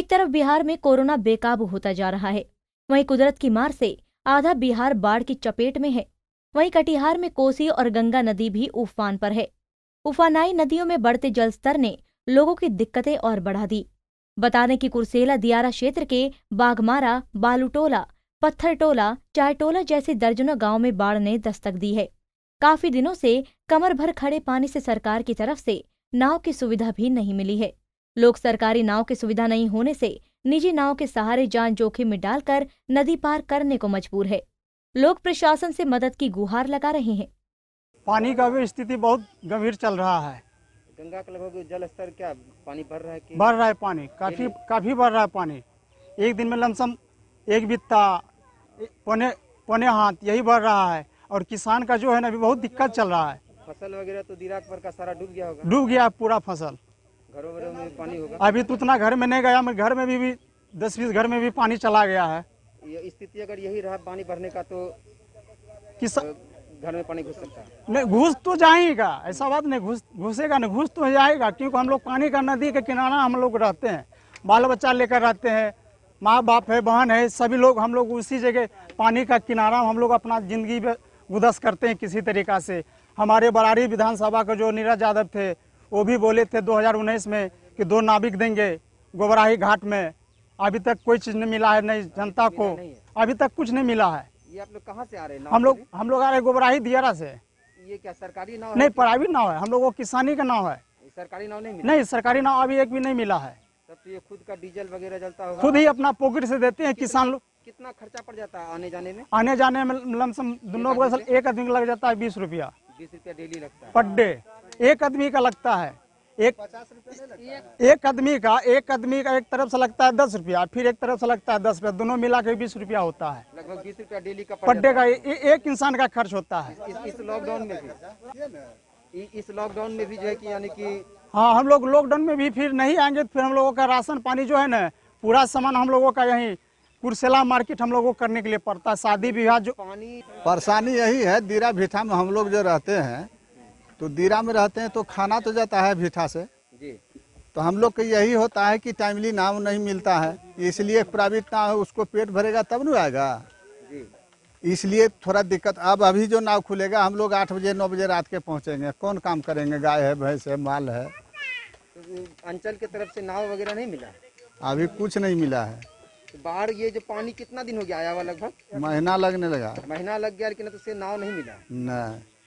एक तरफ बिहार में कोरोना बेकाबू होता जा रहा है वहीं कुदरत की मार से आधा बिहार बाढ़ की चपेट में है वहीं कटिहार में कोसी और गंगा नदी भी उफान पर है उफानाई नदियों में बढ़ते जलस्तर ने लोगों की दिक्कतें और बढ़ा दी बता दें कि कुरसेला दियारा क्षेत्र के बाघमारा बालूटोला पत्थरटोला चायटोला जैसे दर्जनों गांव में बाढ़ ने दस्तक दी है काफी दिनों से कमर भर खड़े पानी से सरकार की तरफ से नाव की सुविधा भी नहीं मिली है लोग सरकारी नाव की सुविधा नहीं होने से निजी नाव के सहारे जान जोखिम में डालकर नदी पार करने को मजबूर है लोग प्रशासन से मदद की गुहार लगा रहे हैं पानी का भी स्थिति बहुत गंभीर चल रहा है गंगा का लगभग जल स्तर क्या पानी भर रहा है बढ़ रहा है पानी काफी काफी बढ़ रहा है पानी एक दिन में लमसम एक बित्ता पौने पौने हाथ यही बढ़ रहा है और किसान का जो है ना अभी बहुत दिक्कत चल रहा है फसल वगैरह तो दीराक पर का सारा डूब गया होगा डूब गया पूरा फसल घरों घरों में अभी तो उतना घर में नहीं गया मैं घर में भी, भी दस बीस घर में भी पानी चला गया है स्थिति अगर यही रहा पानी भरने का तो किस घर में पानी घुस सकता है नहीं घुस तो जाएगा ऐसा बात नहीं घुस घुसेगा नहीं घुस तो जाएगा क्योंकि हम लोग पानी का नदी के किनारा हम लोग रहते हैं बाल बच्चा लेकर रहते हैं माँ बाप है बहन है सभी लोग हम लोग उसी जगह पानी का किनारा हम लोग अपना जिंदगी गुदस करते हैं किसी तरीका से हमारे बरारी विधानसभा का जो नीरज यादव थे वो भी बोले थे 2019 में कि दो नाविक देंगे गोबराही घाट में अभी तक कोई चीज़ नहीं मिला है नहीं जनता को अभी तक कुछ नहीं मिला है ये आप लोग कहाँ से आ रहे हैं हम लोग हम लोग आ रहे हैं गोबराही दियारा से ये क्या सरकारी नाव नहीं प्राइवेट नाव है हम लोग को किसानी का नाव है सरकारी नाव नहीं मिला नहीं सरकारी नाव अभी एक भी नहीं मिला है तब तो ये खुद का डीजल वगैरह जलता होगा खुद ही अपना पॉकेट से देते हैं किसान लोग कितना खर्चा पड़ जाता है आने जाने में आने जाने में लमसम दोनों एक आदमी लग जाता है बीस रुपया बीस रुपया डेली लगता है पर डे एक आदमी का लगता है एक एक आदमी का एक आदमी का एक तरफ से लगता है दस रुपया फिर एक तरफ से लगता है दस रुपया दोनों मिला के बीस रुपया होता है लगभग बीस रुपया डेली का पर डे का एक इंसान का खर्च होता है इस लॉकडाउन में भी इस लॉकडाउन में भी जो है कि यानी कि हाँ हम लोग लॉकडाउन में भी फिर नहीं आएंगे फिर हम लोगों का राशन पानी जो है ना पूरा सामान हम लोगों का यही कुरसेला मार्केट हम लोगों को करने के लिए पड़ता है शादी विवाह जो पानी परेशानी यही है दीरा भीठा में हम लोग जो रहते हैं तो दीरा में रहते हैं तो खाना तो जाता है भीठा से जी तो हम लोग का यही होता है कि टाइमली नाम नहीं मिलता है इसलिए प्राइवेट नाव है उसको पेट भरेगा तब ना आएगा इसलिए थोड़ा दिक्कत अब अभी जो नाव खुलेगा हम लोग आठ बजे नौ बजे रात के पहुंचेंगे कौन काम करेंगे गाय है भैंस है माल है तो अंचल के तरफ से नाव वगैरह नहीं मिला अभी कुछ नहीं मिला है तो बाढ़ ये जो पानी कितना दिन हो गया आया हुआ लगभग महीना लगने लगा महीना लग गया लेकिन तो नाव नहीं मिला नहीं